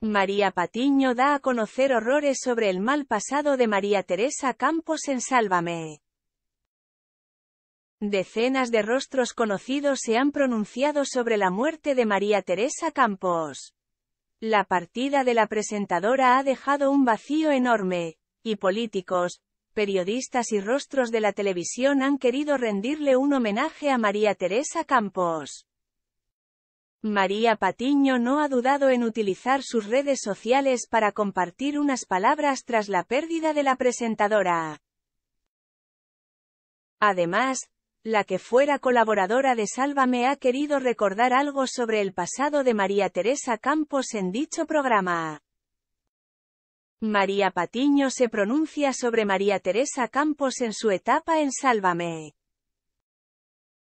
María Patiño da a conocer horrores sobre el mal pasado de María Teresa Campos en Sálvame. Decenas de rostros conocidos se han pronunciado sobre la muerte de María Teresa Campos. La partida de la presentadora ha dejado un vacío enorme, y políticos, periodistas y rostros de la televisión han querido rendirle un homenaje a María Teresa Campos. María Patiño no ha dudado en utilizar sus redes sociales para compartir unas palabras tras la pérdida de la presentadora. Además, la que fuera colaboradora de Sálvame ha querido recordar algo sobre el pasado de María Teresa Campos en dicho programa. María Patiño se pronuncia sobre María Teresa Campos en su etapa en Sálvame.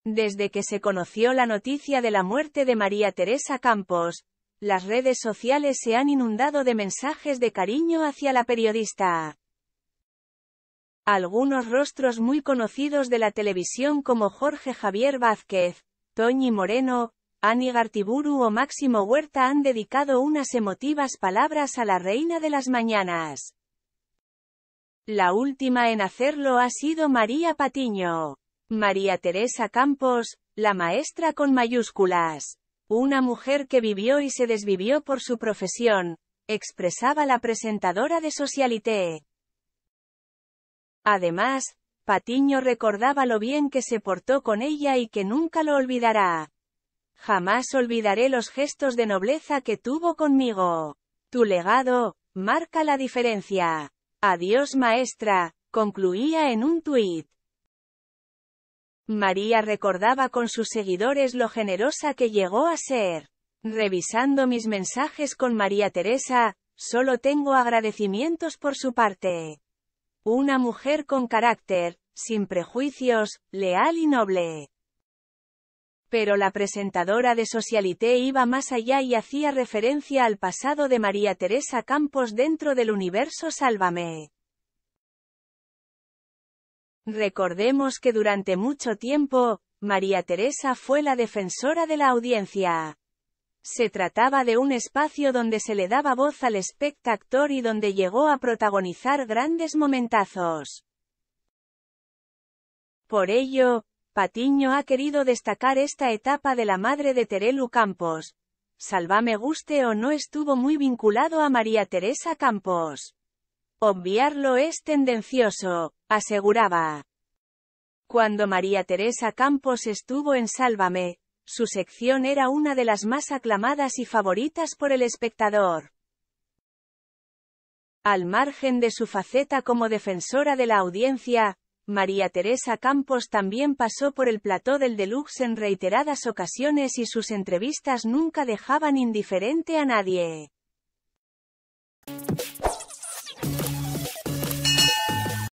Desde que se conoció la noticia de la muerte de María Teresa Campos, las redes sociales se han inundado de mensajes de cariño hacia la periodista. Algunos rostros muy conocidos de la televisión como Jorge Javier Vázquez, Toñi Moreno, Ani Gartiburu o Máximo Huerta han dedicado unas emotivas palabras a la reina de las mañanas. La última en hacerlo ha sido María Patiño. María Teresa Campos, la maestra con mayúsculas. Una mujer que vivió y se desvivió por su profesión, expresaba la presentadora de Socialité. Además, Patiño recordaba lo bien que se portó con ella y que nunca lo olvidará. Jamás olvidaré los gestos de nobleza que tuvo conmigo. Tu legado, marca la diferencia. Adiós maestra, concluía en un tuit. María recordaba con sus seguidores lo generosa que llegó a ser. Revisando mis mensajes con María Teresa, solo tengo agradecimientos por su parte. Una mujer con carácter, sin prejuicios, leal y noble. Pero la presentadora de Socialité iba más allá y hacía referencia al pasado de María Teresa Campos dentro del universo Sálvame. Recordemos que durante mucho tiempo, María Teresa fue la defensora de la audiencia. Se trataba de un espacio donde se le daba voz al espectador y donde llegó a protagonizar grandes momentazos. Por ello, Patiño ha querido destacar esta etapa de la madre de Terelu Campos. Salvame guste o no estuvo muy vinculado a María Teresa Campos. Obviarlo es tendencioso, aseguraba. Cuando María Teresa Campos estuvo en Sálvame, su sección era una de las más aclamadas y favoritas por el espectador. Al margen de su faceta como defensora de la audiencia, María Teresa Campos también pasó por el plató del deluxe en reiteradas ocasiones y sus entrevistas nunca dejaban indiferente a nadie.